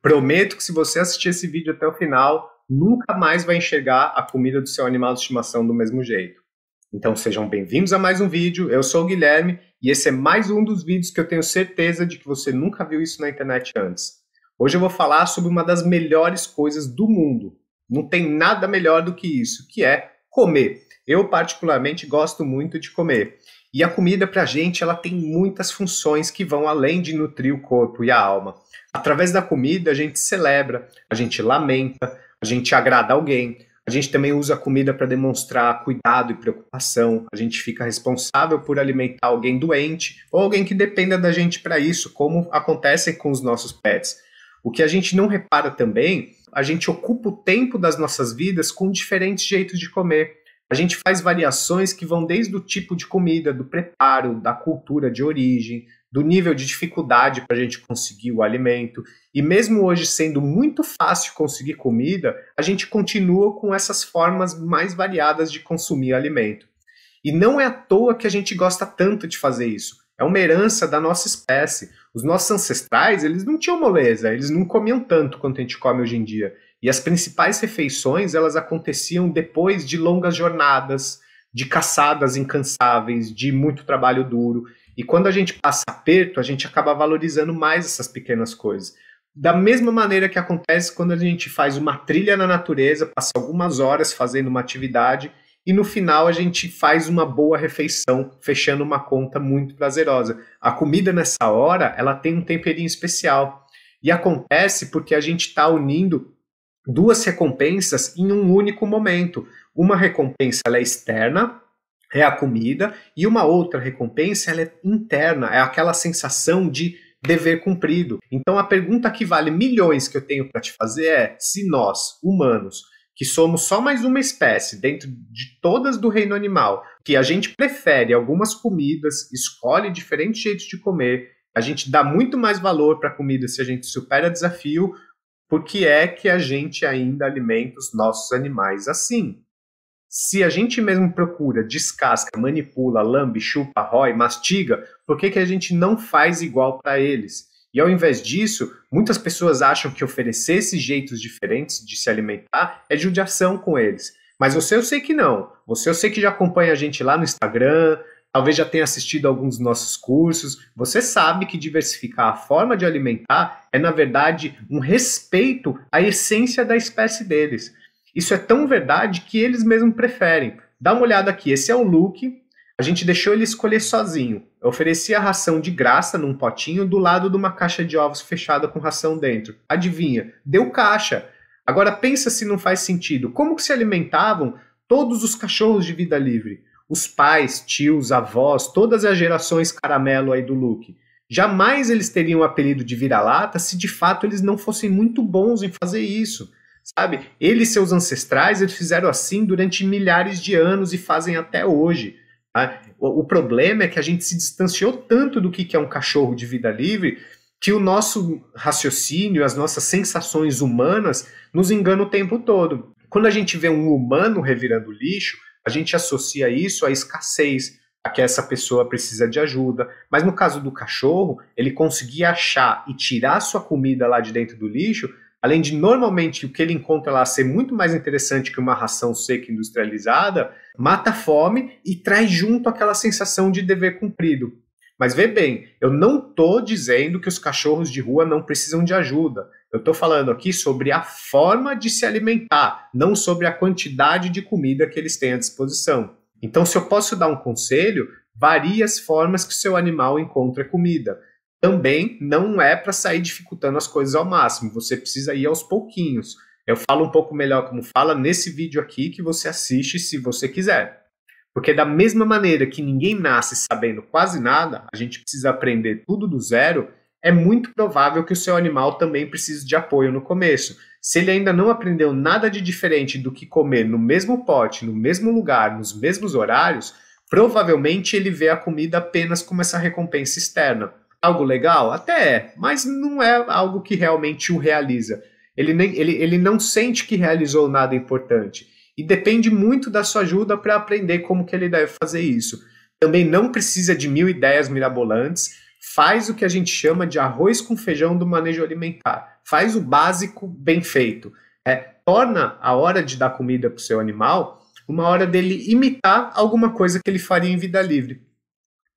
Prometo que se você assistir esse vídeo até o final, nunca mais vai enxergar a comida do seu animal de estimação do mesmo jeito. Então sejam bem-vindos a mais um vídeo. Eu sou o Guilherme e esse é mais um dos vídeos que eu tenho certeza de que você nunca viu isso na internet antes. Hoje eu vou falar sobre uma das melhores coisas do mundo. Não tem nada melhor do que isso, que é comer. Eu particularmente gosto muito de comer. E a comida para a gente ela tem muitas funções que vão além de nutrir o corpo e a alma. Através da comida a gente celebra, a gente lamenta, a gente agrada alguém. A gente também usa a comida para demonstrar cuidado e preocupação. A gente fica responsável por alimentar alguém doente ou alguém que dependa da gente para isso, como acontece com os nossos pets. O que a gente não repara também, a gente ocupa o tempo das nossas vidas com diferentes jeitos de comer. A gente faz variações que vão desde o tipo de comida, do preparo, da cultura de origem, do nível de dificuldade para a gente conseguir o alimento. E mesmo hoje sendo muito fácil conseguir comida, a gente continua com essas formas mais variadas de consumir alimento. E não é à toa que a gente gosta tanto de fazer isso. É uma herança da nossa espécie. Os nossos ancestrais, eles não tinham moleza, eles não comiam tanto quanto a gente come hoje em dia. E as principais refeições elas aconteciam depois de longas jornadas, de caçadas incansáveis, de muito trabalho duro. E quando a gente passa aperto, a gente acaba valorizando mais essas pequenas coisas. Da mesma maneira que acontece quando a gente faz uma trilha na natureza, passa algumas horas fazendo uma atividade e no final a gente faz uma boa refeição, fechando uma conta muito prazerosa. A comida nessa hora, ela tem um temperinho especial. E acontece porque a gente está unindo duas recompensas em um único momento. Uma recompensa é externa, é a comida, e uma outra recompensa é interna, é aquela sensação de dever cumprido. Então a pergunta que vale milhões que eu tenho para te fazer é: se nós, humanos, que somos só mais uma espécie dentro de todas do reino animal, que a gente prefere algumas comidas, escolhe diferentes jeitos de comer, a gente dá muito mais valor para a comida se a gente supera desafio por que é que a gente ainda alimenta os nossos animais assim? Se a gente mesmo procura, descasca, manipula, lambe, chupa, rói, mastiga, por que, que a gente não faz igual para eles? E ao invés disso, muitas pessoas acham que oferecer esses jeitos diferentes de se alimentar é judiação com eles. Mas você eu sei que não. Você eu sei que já acompanha a gente lá no Instagram, talvez já tenha assistido alguns dos nossos cursos, você sabe que diversificar a forma de alimentar é, na verdade, um respeito à essência da espécie deles. Isso é tão verdade que eles mesmos preferem. Dá uma olhada aqui, esse é o look. A gente deixou ele escolher sozinho. Eu ofereci a ração de graça num potinho do lado de uma caixa de ovos fechada com ração dentro. Adivinha? Deu caixa. Agora pensa se não faz sentido. Como que se alimentavam todos os cachorros de vida livre? os pais, tios, avós, todas as gerações caramelo aí do Luke. Jamais eles teriam o apelido de vira-lata se de fato eles não fossem muito bons em fazer isso. Sabe? Ele e seus ancestrais eles fizeram assim durante milhares de anos e fazem até hoje. Tá? O, o problema é que a gente se distanciou tanto do que, que é um cachorro de vida livre que o nosso raciocínio, as nossas sensações humanas nos enganam o tempo todo. Quando a gente vê um humano revirando lixo, a gente associa isso à escassez, a que essa pessoa precisa de ajuda. Mas no caso do cachorro, ele conseguir achar e tirar sua comida lá de dentro do lixo, além de normalmente o que ele encontra lá ser muito mais interessante que uma ração seca industrializada, mata a fome e traz junto aquela sensação de dever cumprido. Mas vê bem, eu não estou dizendo que os cachorros de rua não precisam de ajuda. Eu estou falando aqui sobre a forma de se alimentar, não sobre a quantidade de comida que eles têm à disposição. Então, se eu posso dar um conselho, varie as formas que o seu animal encontra comida. Também não é para sair dificultando as coisas ao máximo, você precisa ir aos pouquinhos. Eu falo um pouco melhor como fala nesse vídeo aqui que você assiste se você quiser. Porque da mesma maneira que ninguém nasce sabendo quase nada, a gente precisa aprender tudo do zero, é muito provável que o seu animal também precise de apoio no começo. Se ele ainda não aprendeu nada de diferente do que comer no mesmo pote, no mesmo lugar, nos mesmos horários, provavelmente ele vê a comida apenas como essa recompensa externa. Algo legal? Até é, mas não é algo que realmente o realiza. Ele, nem, ele, ele não sente que realizou nada importante e depende muito da sua ajuda para aprender como que ele deve fazer isso. Também não precisa de mil ideias mirabolantes, faz o que a gente chama de arroz com feijão do manejo alimentar, faz o básico bem feito. É, torna a hora de dar comida para o seu animal uma hora dele imitar alguma coisa que ele faria em vida livre.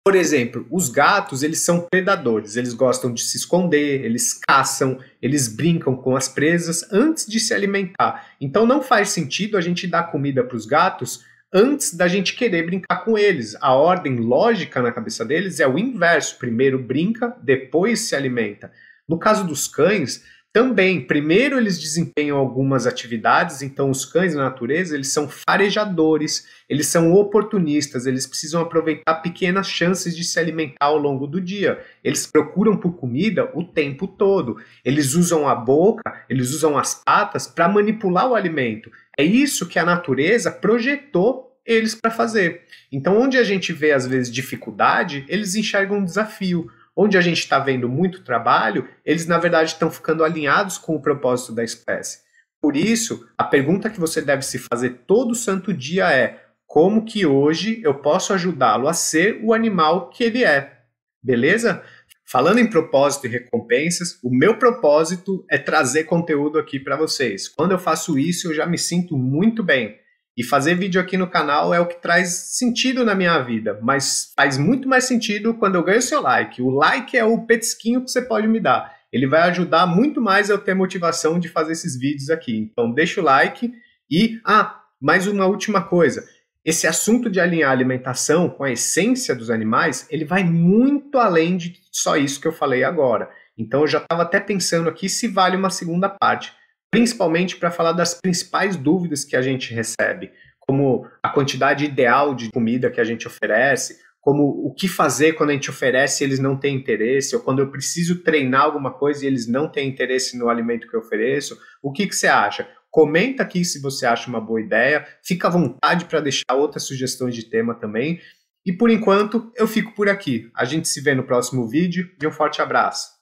Por exemplo, os gatos, eles são predadores, eles gostam de se esconder, eles caçam, eles brincam com as presas antes de se alimentar. Então não faz sentido a gente dar comida para os gatos antes da gente querer brincar com eles. A ordem lógica na cabeça deles é o inverso: primeiro brinca, depois se alimenta. No caso dos cães, também, primeiro eles desempenham algumas atividades, então os cães na natureza, eles são farejadores, eles são oportunistas, eles precisam aproveitar pequenas chances de se alimentar ao longo do dia. Eles procuram por comida o tempo todo. Eles usam a boca, eles usam as patas para manipular o alimento. É isso que a natureza projetou eles para fazer. Então, onde a gente vê às vezes dificuldade, eles enxergam um desafio Onde a gente está vendo muito trabalho, eles na verdade estão ficando alinhados com o propósito da espécie. Por isso, a pergunta que você deve se fazer todo santo dia é: como que hoje eu posso ajudá-lo a ser o animal que ele é? Beleza? Falando em propósito e recompensas, o meu propósito é trazer conteúdo aqui para vocês. Quando eu faço isso, eu já me sinto muito bem. E fazer vídeo aqui no canal é o que traz sentido na minha vida, mas faz muito mais sentido quando eu ganho seu like. O like é o petisquinho que você pode me dar. Ele vai ajudar muito mais eu ter motivação de fazer esses vídeos aqui. Então deixa o like e ah, mais uma última coisa. Esse assunto de alinhar a alimentação com a essência dos animais, ele vai muito além de só isso que eu falei agora. Então eu já estava até pensando aqui se vale uma segunda parte principalmente para falar das principais dúvidas que a gente recebe, como a quantidade ideal de comida que a gente oferece, como o que fazer quando a gente oferece e eles não têm interesse, ou quando eu preciso treinar alguma coisa e eles não têm interesse no alimento que eu ofereço. O que, que você acha? Comenta aqui se você acha uma boa ideia, fica à vontade para deixar outras sugestões de tema também. E por enquanto, eu fico por aqui. A gente se vê no próximo vídeo e um forte abraço.